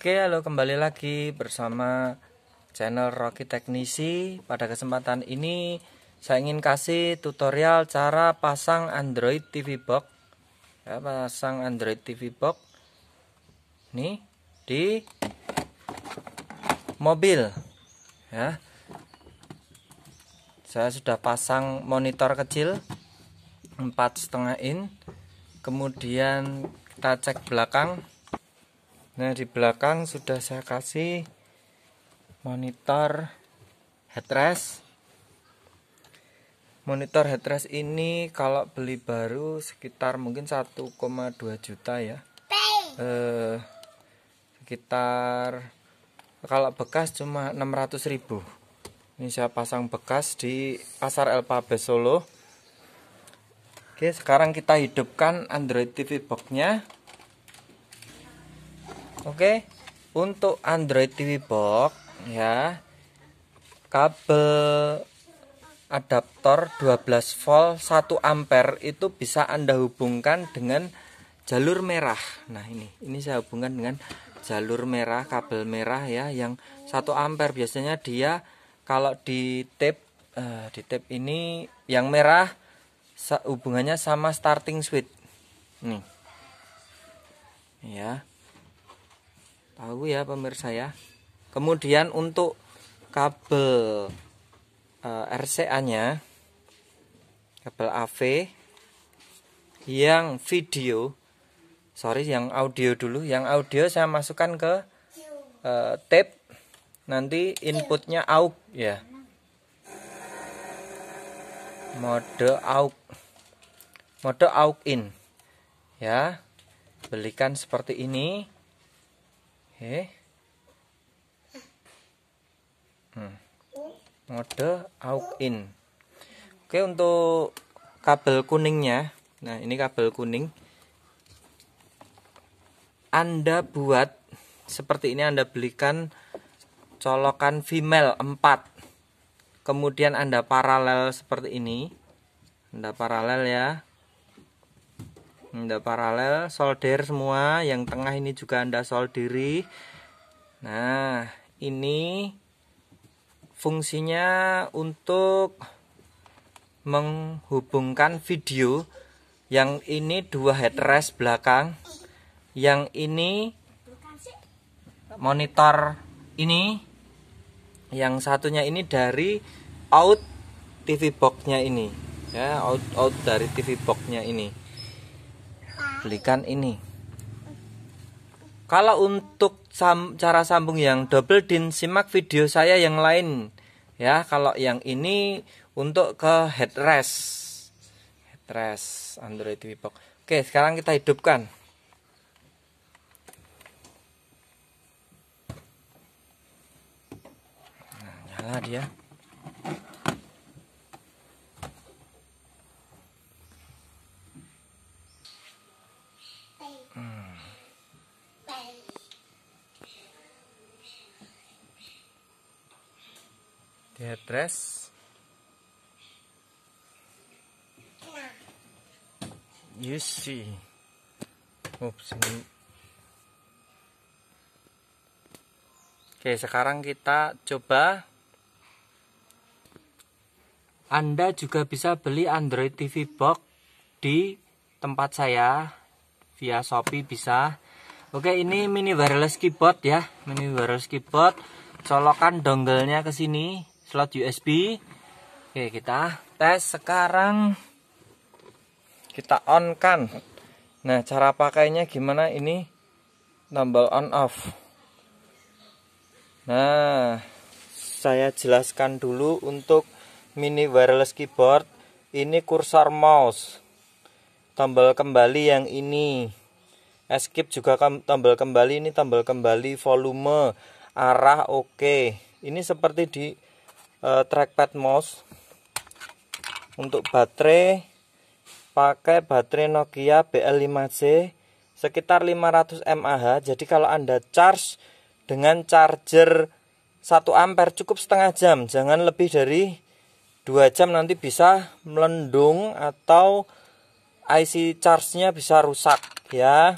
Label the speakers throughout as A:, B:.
A: Oke, halo kembali lagi bersama channel Rocky Teknisi. Pada kesempatan ini saya ingin kasih tutorial cara pasang Android TV Box. Ya, pasang Android TV Box. Nih, di mobil. Ya. Saya sudah pasang monitor kecil 4,5 in. Kemudian kita cek belakang Nah, di belakang sudah saya kasih monitor headrest. Monitor headrest ini kalau beli baru sekitar mungkin 1,2 juta ya. Eh, sekitar kalau bekas cuma 600 ribu. Ini saya pasang bekas di pasar El Solo. Oke, sekarang kita hidupkan Android TV Boxnya. Oke, untuk Android TV box ya. Kabel adaptor 12 volt 1 ampere itu bisa Anda hubungkan dengan jalur merah. Nah, ini ini saya hubungkan dengan jalur merah, kabel merah ya yang 1 ampere biasanya dia kalau di tape uh, di tape ini yang merah hubungannya sama starting switch. Nih. Ya tahu ya pemirsa ya kemudian untuk kabel uh, eh, RCA nya kabel AV yang video sorry yang audio dulu yang audio saya masukkan ke uh, tape nanti inputnya AUX ya mode AUX mode AUX in ya belikan seperti ini Eh? Hmm. mode out in oke untuk kabel kuningnya nah ini kabel kuning anda buat seperti ini Anda belikan colokan female 4 kemudian Anda paralel seperti ini Anda paralel ya anda paralel solder semua, yang tengah ini juga Anda solderi. Nah, ini fungsinya untuk menghubungkan video yang ini dua headrest belakang, yang ini monitor ini, yang satunya ini dari out TV boxnya ini, ya out out dari TV boxnya ini belikan ini kalau untuk sam cara sambung yang double din simak video saya yang lain ya kalau yang ini untuk ke headrest headrest Android TV box oke sekarang kita hidupkan nah, nyala dia stres you iya see oops oh, ini oke sekarang kita coba anda juga bisa beli Android TV box di tempat saya via Shopee bisa oke ini mini wireless keyboard ya mini wireless keyboard colokan dongle-nya ke sini slot USB oke kita tes sekarang kita on kan nah cara pakainya gimana ini tombol on off nah saya jelaskan dulu untuk mini wireless keyboard ini kursor mouse tombol kembali yang ini escape juga tombol kembali ini tombol kembali volume arah oke okay. ini seperti di uh, trackpad mouse untuk baterai pakai baterai Nokia BL5C sekitar 500 mAh jadi kalau anda charge dengan charger 1 ampere cukup setengah jam jangan lebih dari 2 jam nanti bisa melendung atau IC charge-nya bisa rusak ya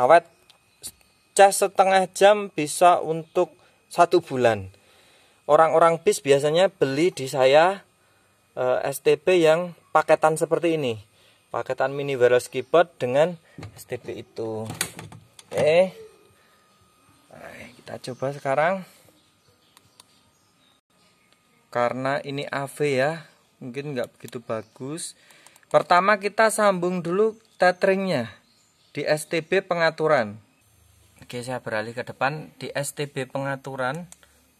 A: awet charge setengah jam bisa untuk satu bulan orang-orang bis biasanya beli di saya e, eh, STB yang paketan seperti ini paketan mini wireless keyboard dengan STB itu oke nah, kita coba sekarang karena ini AV ya mungkin nggak begitu bagus pertama kita sambung dulu tetheringnya di STB pengaturan oke saya beralih ke depan di STB pengaturan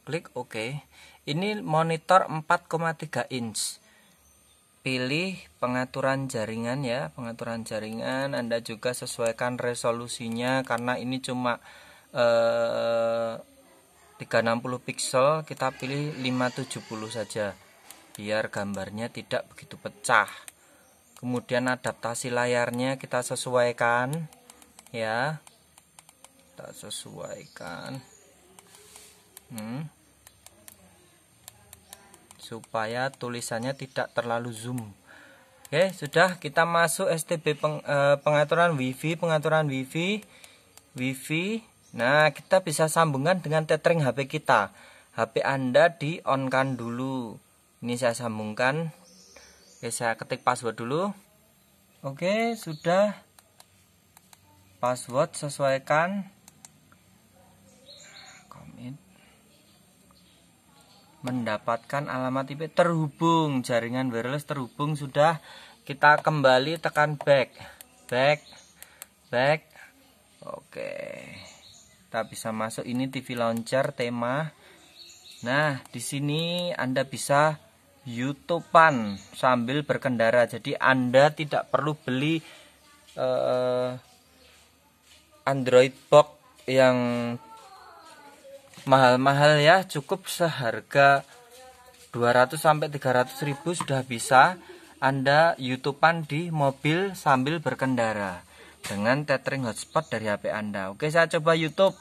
A: klik OK ini monitor 4,3 inch pilih pengaturan jaringan ya pengaturan jaringan Anda juga sesuaikan resolusinya karena ini cuma eh, 360 pixel kita pilih 570 saja biar gambarnya tidak begitu pecah kemudian adaptasi layarnya kita sesuaikan ya kita sesuaikan hmm supaya tulisannya tidak terlalu zoom Oke sudah kita masuk STB peng, eh, pengaturan wifi pengaturan wifi wifi nah kita bisa sambungkan dengan tethering HP kita HP Anda di on kan dulu ini saya sambungkan Oke saya ketik password dulu Oke sudah password sesuaikan mendapatkan alamat IP terhubung jaringan wireless terhubung sudah kita kembali tekan back back back oke kita bisa masuk ini TV launcher tema nah di sini Anda bisa YouTubean sambil berkendara jadi Anda tidak perlu beli uh, Android box yang mahal-mahal ya cukup seharga 200 sampai 300 ribu sudah bisa Anda youtubean di mobil sambil berkendara dengan tethering hotspot dari HP Anda. Oke, saya coba YouTube.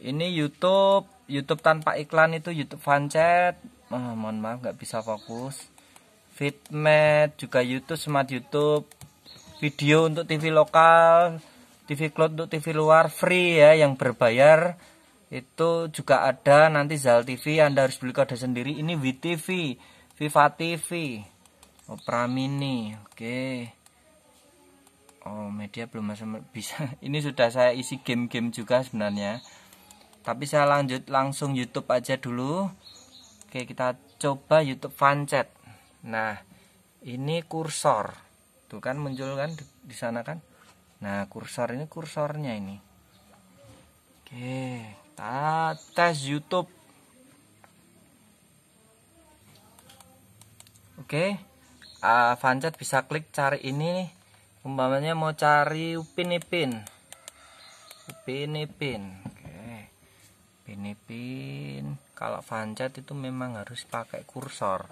A: Ini YouTube, YouTube tanpa iklan itu YouTube Fancet. Oh, ah, mohon maaf nggak bisa fokus. Fitmed juga YouTube Smart YouTube. Video untuk TV lokal, TV Cloud untuk TV luar free ya yang berbayar itu juga ada nanti Zal TV Anda harus beli kode sendiri ini WTV Viva TV Opera Mini oke okay. Oh media belum masih bisa ini sudah saya isi game-game juga sebenarnya tapi saya lanjut langsung YouTube aja dulu Oke kita coba YouTube Fancet nah ini kursor tuh kan muncul kan di, di sana kan nah kursor ini kursornya ini Oke tes YouTube. Oke, uh, bisa klik cari ini nih. Umpamanya mau cari Upin Ipin. Upin Ipin. Oke. Upin Ipin. Kalau Vanjet itu memang harus pakai kursor.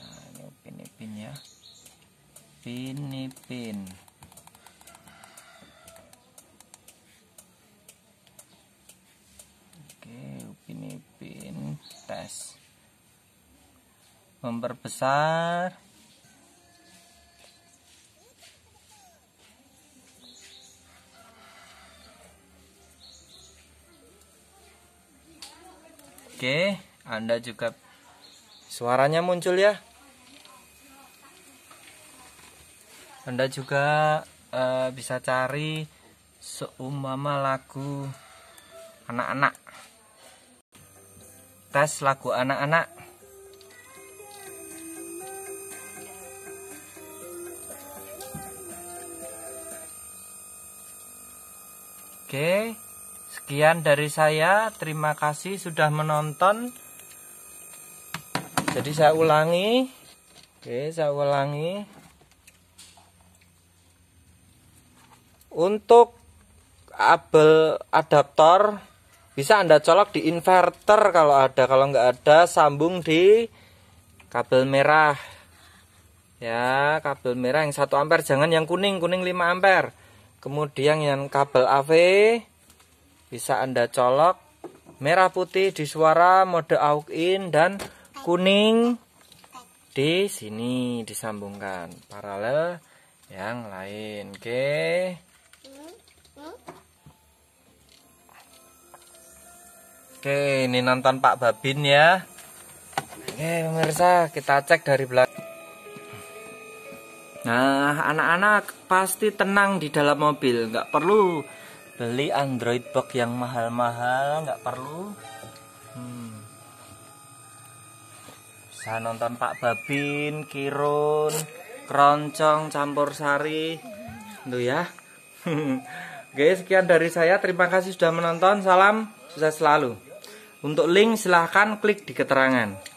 A: Nah, ini Upin Ipin ya. Upin Ipin. memperbesar Oke, Anda juga suaranya muncul ya. Anda juga uh, bisa cari seumama lagu anak-anak. Tes lagu anak-anak. Oke, sekian dari saya. Terima kasih sudah menonton. Jadi saya ulangi. Oke, saya ulangi. Untuk kabel adaptor bisa Anda colok di inverter kalau ada. Kalau nggak ada, sambung di kabel merah. Ya, kabel merah yang 1 ampere, jangan yang kuning, kuning 5 ampere kemudian yang kabel AV bisa anda colok merah putih di suara mode aux in dan kuning di sini disambungkan paralel yang lain oke Oke, ini nonton Pak Babin ya. Oke, pemirsa, kita cek dari belakang. Nah, anak-anak pasti tenang di dalam mobil, nggak perlu beli Android box yang mahal-mahal, nggak perlu. Hmm. Saya nonton Pak Babin, Kirun, Keroncong, Campur Sari, itu ya. Oke, sekian dari saya. Terima kasih sudah menonton. Salam sukses selalu. Untuk link silahkan klik di keterangan.